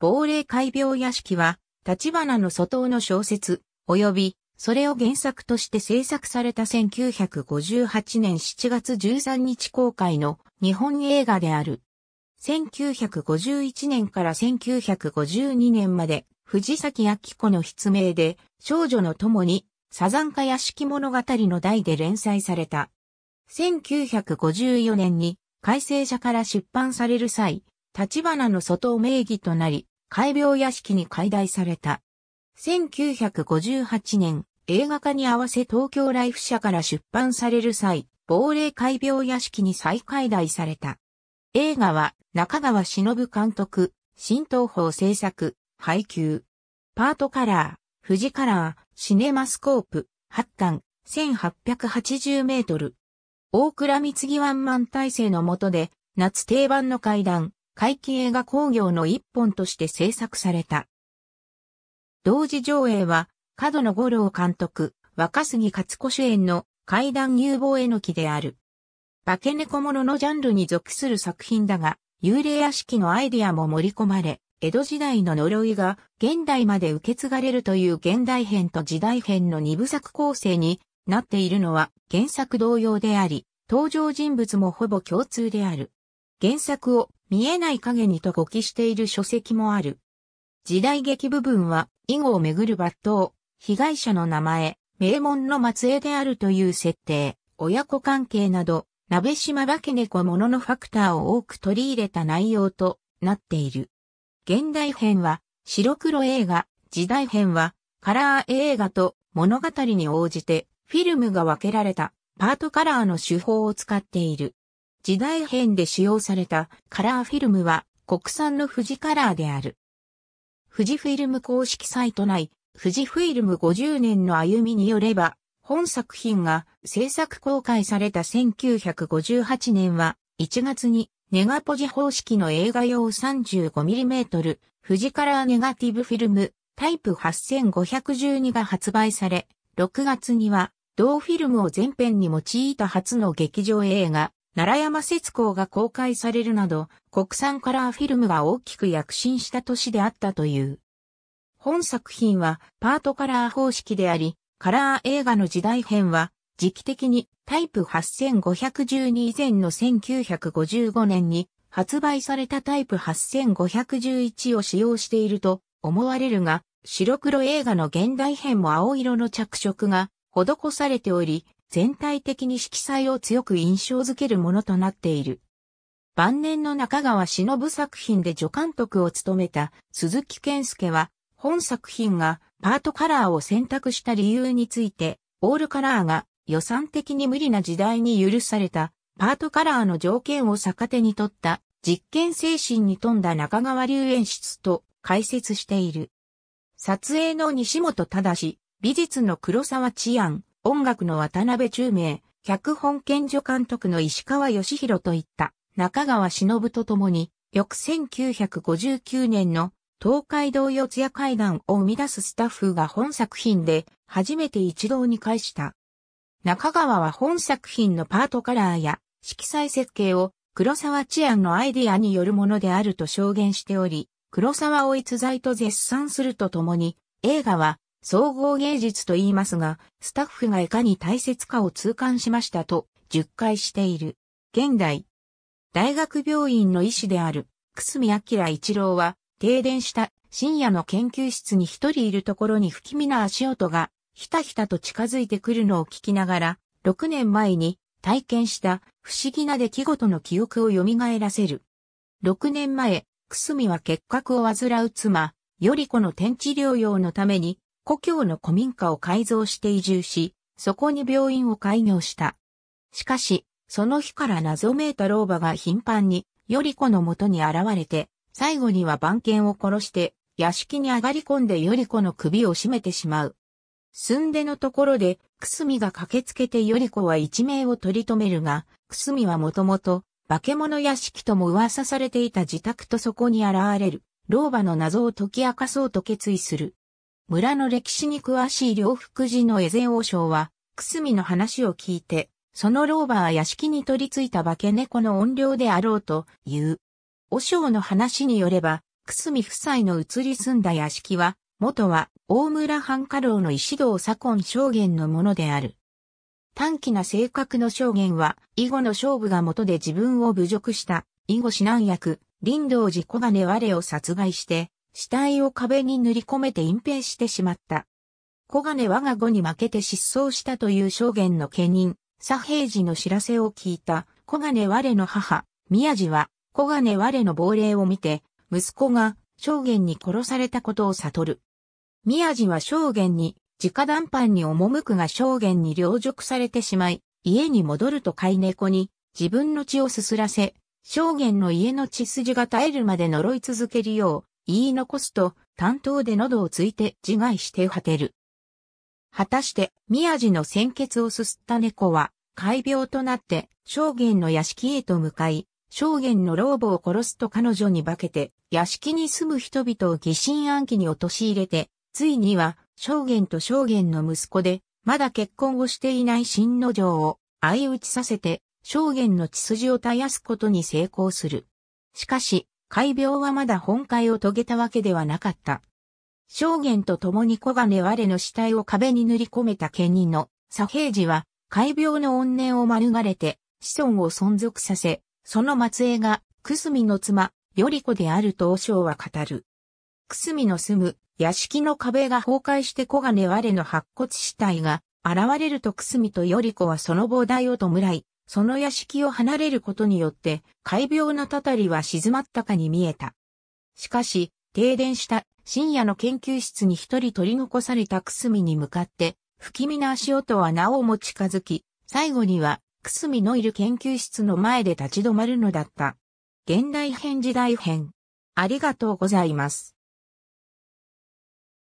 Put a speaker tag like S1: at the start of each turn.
S1: 亡霊怪病屋敷は、立花の外尾の小説、及び、それを原作として制作された1958年7月13日公開の日本映画である。1951年から1952年まで、藤崎明子の筆名で、少女の共に、サザンカ屋敷物語の題で連載された。1954年に、改正者から出版される際、立花の外名義となり、海病屋敷に解題された。1958年、映画化に合わせ東京ライフ社から出版される際、亡霊海病屋敷に再解題された。映画は中川忍監督、新東宝制作、配給。パートカラー、富士カラー、シネマスコープ、発巻、1880メートル。大倉光義ワンマン体制の下で、夏定番の階段、怪奇映画工業の一本として制作された。同時上映は、角野五郎監督、若杉勝子主演の怪談有望えのきである。化け猫もののジャンルに属する作品だが、幽霊屋敷のアイディアも盛り込まれ、江戸時代の呪いが現代まで受け継がれるという現代編と時代編の二部作構成になっているのは原作同様であり、登場人物もほぼ共通である。原作を見えない影にと誤記している書籍もある。時代劇部分は、囲碁をめぐる抜刀、被害者の名前、名門の末裔であるという設定、親子関係など、鍋島化け猫もののファクターを多く取り入れた内容となっている。現代編は、白黒映画、時代編は、カラー映画と物語に応じて、フィルムが分けられた、パートカラーの手法を使っている。時代編で使用されたカラーフィルムは国産の富士カラーである。富士フィルム公式サイト内、富士フィルム50年の歩みによれば、本作品が制作公開された1958年は1月にネガポジ方式の映画用 35mm 富士カラーネガティブフィルムタイプ8512が発売され、6月には同フィルムを全編に用いた初の劇場映画奈良山節光が公開されるなど、国産カラーフィルムが大きく躍進した年であったという。本作品はパートカラー方式であり、カラー映画の時代編は、時期的にタイプ8512以前の1955年に発売されたタイプ8511を使用していると思われるが、白黒映画の現代編も青色の着色が施されており、全体的に色彩を強く印象づけるものとなっている。晩年の中川忍作品で助監督を務めた鈴木健介は、本作品がパートカラーを選択した理由について、オールカラーが予算的に無理な時代に許されたパートカラーの条件を逆手に取った実験精神に富んだ中川流演出と解説している。撮影の西本正、美術の黒沢治安、音楽の渡辺中明、脚本研助監督の石川義弘といった中川忍と共に、翌1959年の東海道四谷階段を生み出すスタッフが本作品で初めて一堂に会した。中川は本作品のパートカラーや色彩設計を黒沢治安のアイディアによるものであると証言しており、黒沢を逸材と絶賛するとともに、映画は総合芸術と言いますが、スタッフがいかに大切かを痛感しましたと、述回している。現代、大学病院の医師である、久住明一郎は、停電した深夜の研究室に一人いるところに不気味な足音が、ひたひたと近づいてくるのを聞きながら、6年前に体験した不思議な出来事の記憶を蘇らせる。6年前、久住は結核を患う妻、より子の天地療養のために故郷の古民家を改造して移住し、そこに病院を開業した。しかし、その日から謎めいた老婆が頻繁に、より子の元に現れて、最後には番犬を殺して、屋敷に上がり込んでより子の首を絞めてしまう。寸でのところで、くすみが駆けつけてより子は一命を取り留めるが、くすみはもともと、化け物屋敷とも噂されていた自宅とそこに現れる、老婆の謎を解き明かそうと決意する。村の歴史に詳しい両福寺の江前王将は、くすみの話を聞いて、その老婆は屋敷に取り付いた化け猫の怨霊であろうという。和尚の話によれば、くすみ夫妻の移り住んだ屋敷は、元は大村藩家老の石堂左近証言のものである。短気な性格の証言は、以後の勝負が元で自分を侮辱した、以後指南役、林道寺小金我を殺害して、死体を壁に塗り込めて隠蔽してしまった。小金我が子に負けて失踪したという証言の家人、左平次の知らせを聞いた小金我の母、宮地は小金我の亡霊を見て、息子が証言に殺されたことを悟る。宮地は証言に、直談判に赴くが証言に凌辱されてしまい、家に戻ると飼い猫に自分の血をすすらせ、証言の家の血筋が絶えるまで呪い続けるよう言い残すと、担当で喉をついて自害して果てる。果たして、宮地の鮮血をすすった猫は、怪病となって、証言の屋敷へと向かい、証言の老母を殺すと彼女に化けて、屋敷に住む人々を疑心暗鬼に陥れて、ついには、証言と証言の息子で、まだ結婚をしていない新之丞を相打ちさせて、証言の血筋を絶やすことに成功する。しかし、怪病はまだ本会を遂げたわけではなかった。証言と共に小金我の死体を壁に塗り込めた家人の左平次は、怪病の怨念を免れて、子孫を存続させ、その末裔が、くすみの妻、より子であると和は語る。くすみの住む、屋敷の壁が崩壊して小金我の白骨死体が、現れるとくすみとより子はその膨大を弔い、その屋敷を離れることによって、怪病なたたりは静まったかに見えた。しかし、停電した深夜の研究室に一人取り残されたくすみに向かって、不気味な足音はなおも近づき、最後には、くすみのいる研究室の前で立ち止まるのだった。現代編時代編。ありがとうございます。